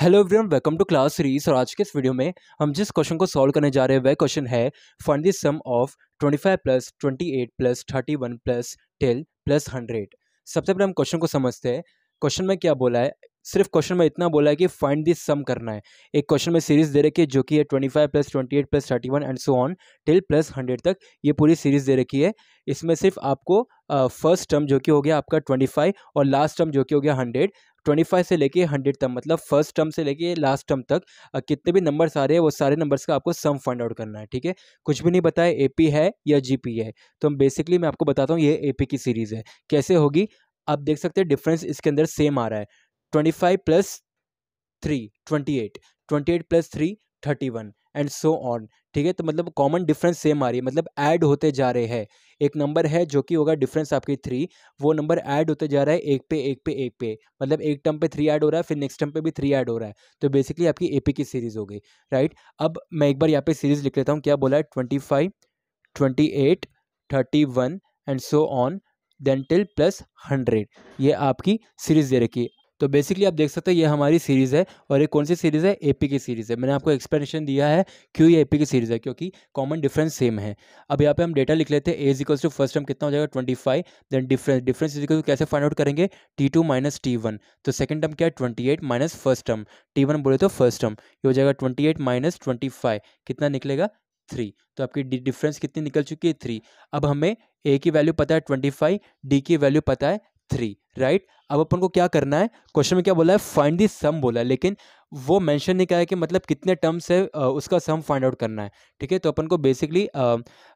hello everyone welcome to class series और आज के इस वीडियो में हम जिस क्वेश्चन को सॉल्व करने जा रहे हैं वह क्वेश्चन है find the sum of 25 plus 28 plus 31 plus till plus hundred सबसे पहले हम क्वेश्चन को समझते हैं क्वेश्चन में क्या बोला है सिर्फ क्वेश्चन में इतना बोला है कि फाइंड दिस सम करना है एक क्वेश्चन में सीरीज दे रखी है जो कि है twenty five plus twenty eight plus thirty one and so on till plus hundred तक ये पूरी सीरीज दे रखी है इसमें सिर्फ आपको फर्स्ट टर्म जो कि हो गया आपका ट्वेंटी फाइव और लास्ट टर्म जो कि हो गया हंड्रेड ट्वेंटी फाइव से लेके हंड्रेड तक मतलब फर्स्ट टर्म से लेके लास्ट टर्म तक कितने भी नंबर्स आ रहे हैं वो सारे नंबर्स का आपको सम फाइंड आउट करना है ठीक है कुछ भी नहीं बताया ए है या पी है तो हम बेसिकली मैं आपको बताता हूँ ये ए की सीरीज़ है कैसे होगी आप देख सकते हैं डिफरेंस इसके अंदर सेम आ रहा है twenty five plus three twenty eight twenty eight plus three thirty one and so on ठीक है तो मतलब कॉमन डिफरेंस सेम आ रही है मतलब ऐड होते जा रहे हैं एक नंबर है जो कि होगा डिफरेंस आपकी थ्री वो नंबर ऐड होते जा रहा है एक पे एक पे एक पे मतलब एक टर्म पे थ्री ऐड हो रहा है फिर नेक्स्ट टर्म पे भी थ्री ऐड हो रहा है तो बेसिकली आपकी एपी की सीरीज हो गई राइट अब मैं एक बार यहाँ पे सीरीज लिख लेता हूँ क्या बोला है twenty five twenty eight thirty one and so on then till plus hundred ये आपकी सीरीज़ दे रखी है तो बेसिकली आप देख सकते हैं ये हमारी सीरीज़ है और ये कौन सी सीरीज़ है एपी की सीरीज़ है मैंने आपको एक्सप्लेनेशन दिया है क्यों ये एपी की सीरीज़ है क्योंकि कॉमन डिफरेंस सेम है अब यहाँ पे हम डेटा लिख लेते हैं ए टू फर्स्ट टर्म कितना हो जाएगा twenty five then difference difference is equal कैसे फाइंड आउट करेंगे T two minus T one तो सेकंड टर्म क्या है twenty eight minus first term T one बोले तो फर्स्ट टर्म ये हो जाएगा twenty eight minus twenty five कितना निकलेगा थ्री तो आपकी डिफरेंस कितनी निकल चुकी है थ्री अब हमें ए की वैल्यू पता है ट्वेंटी फाइव डी की वैल्यू पता है थ्री राइट अब अपन को क्या करना है क्वेश्चन में क्या बोला है फाइंड दी सम बोला है लेकिन वो मेंशन नहीं किया है कि मतलब कितने टर्म्स है उसका सम फाइंड आउट करना है ठीक है तो अपन को बेसिकली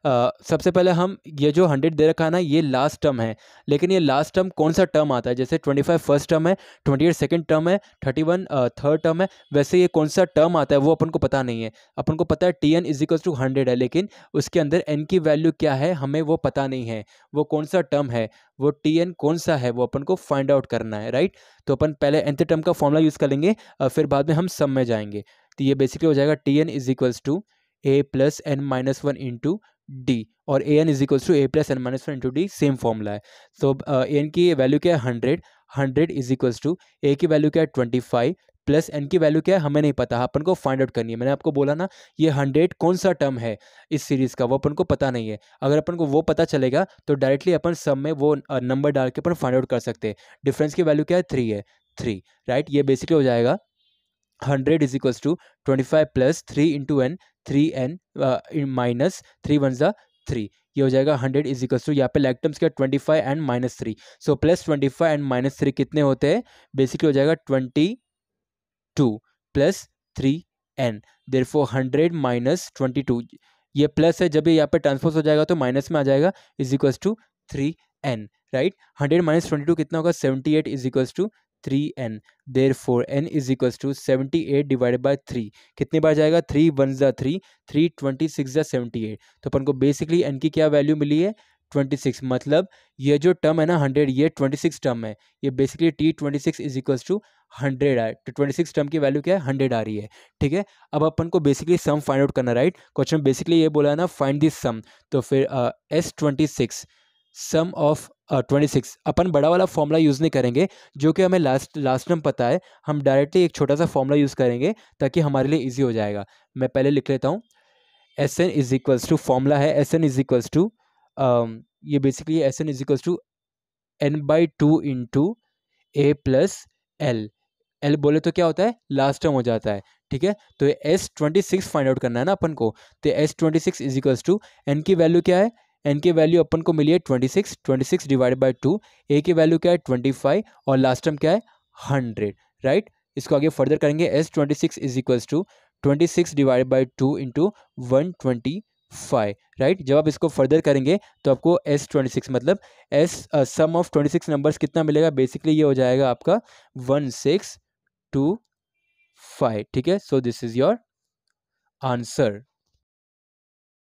सबसे पहले हम ये जो हंड्रेड दे रखा ना ये लास्ट टर्म है लेकिन ये लास्ट टर्म कौन सा टर्म आता है जैसे ट्वेंटी फाइव फर्स्ट टर्म है ट्वेंटी एट सेकेंड टर्म है थर्टी वन थर्ड टर्म है वैसे ये कौन सा टर्म आता है वो अपन को पता नहीं है अपन को पता है T N is equal to hundred है लेकिन उसके अंदर एन की वैल्यू क्या है हमें वो पता नहीं है वो कौन सा टर्म है वो टी एन कौन सा है वो अपन को फाइंड आउट करना है राइट तो अपन पहले एंथ टर्म का फॉर्मूला यूज़ कर लेंगे फिर बाद में हम सम में जाएंगे तो ये बेसिकली हो जाएगा T N is equals to A plus N minus one into D और A N is equals to A plus N minus one into D same formula है तो ए एन की वैल्यू क्या है hundred hundred is equals to A की value क्या है twenty five plus N की वैल्यू क्या है हमें नहीं पता अपन को फाइंड आउट करनी है मैंने आपको बोला ना ये हंड्रेड कौन सा टर्म है इस सीरीज़ का वो अपन को पता नहीं है अगर अपन को वो पता चलेगा तो डायरेक्टली अपन सब में वो नंबर डाल के अपन फाइंड आउट कर सकते हैं डिफरेंस की वैल्यू क्या है थ्री है थ्री राइट ये बेसिकली हो जाएगा hundred is equals to twenty five plus three into N three N minus three one ज़ा थ्री ये हो जाएगा हंड्रेड इज इक्वल्स टू यहाँ पे लैक्टम्स क्या twenty five and minus three so plus twenty five and minus three कितने होते हैं बेसिकली हो जाएगा twenty two plus three N therefore hundred minus twenty two ये प्लस है जब ये यहाँ पे ट्रांसपोज हो जाएगा तो माइनस में आ जाएगा is equals to three N right hundred minus twenty two कितना होगा seventy eight is equals to three N therefore N is equals to seventy eight divide by three कितनी बार जाएगा थ्री वन ज़ा three three twenty six ज़ा seventy eight तो अपन को बेसिकली एन की क्या वैल्यू मिली है ट्वेंटी सिक्स मतलब ये जो टर्म है ना हंड्रेड ये ट्वेंटी सिक्स टर्म है ये basically T twenty six is equals to hundred आए तो ट्वेंटी सिक्स टर्म की वैल्यू क्या है हंड्रेड आ रही है ठीक है अब अपन को बेसिकली सम फाइंड आउट करना राइट क्वेश्चन बेसिकली ये बोला है ना फाइंड दिस सम तो फिर S twenty six sum of twenty six अपन बड़ा वाला फॉर्मूला यूज़ नहीं करेंगे जो कि हमें लास्ट लास्ट टर्म पता है हम डायरेक्टली एक छोटा सा फॉर्मूला यूज़ करेंगे ताकि हमारे लिए ईजी हो जाएगा मैं पहले लिख लेता हूँ S N is equals to formula है S N is equals to ये basically S N is equals to N by two into A plus L L बोले तो क्या होता है लास्ट टर्म हो जाता है ठीक है तो S twenty six find out करना है ना अपन को तो S twenty six is equals to N की वैल्यू क्या है एन की वैल्यू अपन को मिली है twenty six twenty six divide by two A की वैल्यू क्या है ट्वेंटी फाइव और लास्ट टर्म क्या है हंड्रेड राइट इसको आगे फर्दर करेंगे S twenty six is equals to twenty six divide by two into one twenty five right जब आप इसको फर्दर करेंगे तो आपको एस ट्वेंटी सिक्स मतलब S sum of twenty six numbers कितना मिलेगा बेसिकली ये हो जाएगा आपका वन सिक्स टू फाइव ठीक है so this is your answer